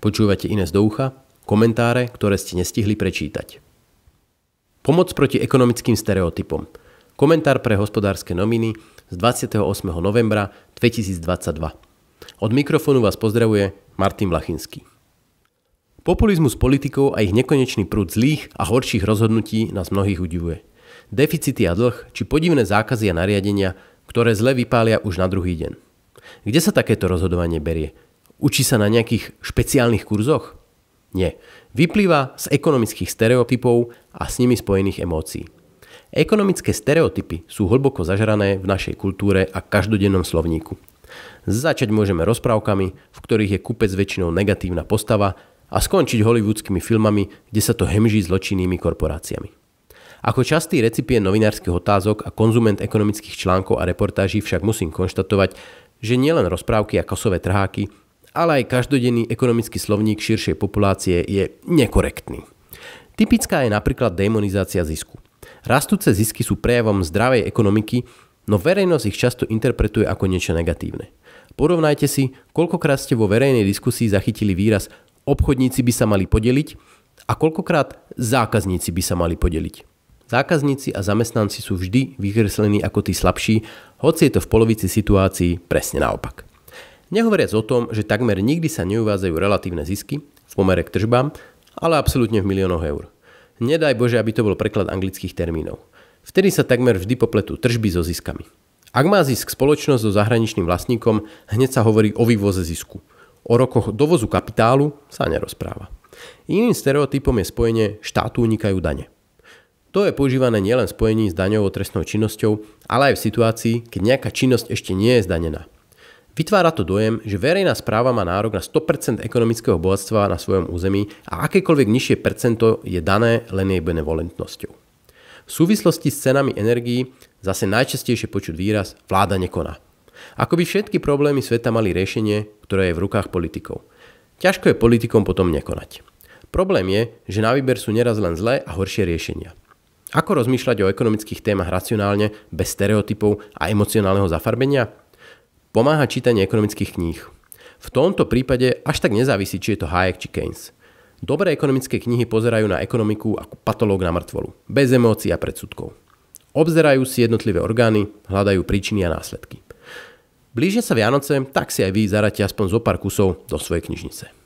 Počúvate Ines do ucha, komentáre, ktoré ste nestihli prečítať. Pomoc proti ekonomickým stereotypom. Komentár pre hospodárske nominy z 28. novembra 2022. Od mikrofónu vás pozdravuje Martin Vlachinský. Populizmus politikov a ich nekonečný prúd zlých a horších rozhodnutí nás mnohých udivuje. Deficity a dlh, či podivné zákazy a nariadenia, ktoré zle vypália už na druhý deň. Kde sa takéto rozhodovanie berie? Učí sa na nejakých špeciálnych kurzoch? Nie. Vyplýva z ekonomických stereotypov a s nimi spojených emócií. Ekonomické stereotypy sú hlboko zažrané v našej kultúre a každodennom slovníku. Začať môžeme rozprávkami, v ktorých je kupec väčšinou negatívna postava a skončiť hollywoodskými filmami, kde sa to hemží zločinnými korporáciami. Ako častý recipient novinárskych otázok a konzument ekonomických článkov a reportáží však musím konštatovať, že nielen rozprávky a kasové trháky ale aj každodenný ekonomický slovník širšej populácie je nekorektný. Typická je napríklad demonizácia zisku. Rastúce zisky sú prejavom zdravej ekonomiky, no verejnosť ich často interpretuje ako niečo negatívne. Porovnajte si, koľkokrát ste vo verejnej diskusii zachytili výraz obchodníci by sa mali podeliť a koľkokrát zákazníci by sa mali podeliť. Zákazníci a zamestnanci sú vždy vykreslení ako tí slabší, hoci je to v polovici situácií presne naopak. Nehovoriac o tom, že takmer nikdy sa neuvádzajú relatívne zisky v pomere k tržbám, ale absolútne v miliónoch eur. Nedaj Bože, aby to bol preklad anglických termínov. Vtedy sa takmer vždy popletú tržby so ziskami. Ak má zisk spoločnosť so zahraničným vlastníkom, hneď sa hovorí o vývoze zisku. O rokoch dovozu kapitálu sa nerozpráva. Iným stereotypom je spojenie štátu unikajú dane. To je používané nielen spojení s daňovou trestnou činnosťou, ale aj v situácii, keď nejaká činnosť ešte nie je zdanená. Vytvára to dojem, že verejná správa má nárok na 100% ekonomického bohatstva na svojom území a akékoľvek nižšie percento je dané len jej benevolentnosťou. V súvislosti s cenami energií zase najčastejšie počuť výraz vláda nekoná. Ako by všetky problémy sveta mali riešenie, ktoré je v rukách politikov. Ťažko je politikom potom nekonať. Problém je, že na výber sú neraz len zlé a horšie riešenia. Ako rozmýšľať o ekonomických témach racionálne, bez stereotypov a emocionálneho zafarbenia? Pomáha čítanie ekonomických kníh. V tomto prípade až tak nezávisí, či je to Hayek či Keynes. Dobré ekonomické knihy pozerajú na ekonomiku ako patológ na mŕtvolu, bez emócií a predsudkov. Obzerajú si jednotlivé orgány, hľadajú príčiny a následky. Blížia sa Vianoce, tak si aj vy zaradte aspoň zo pár kusov do svojej knižnice.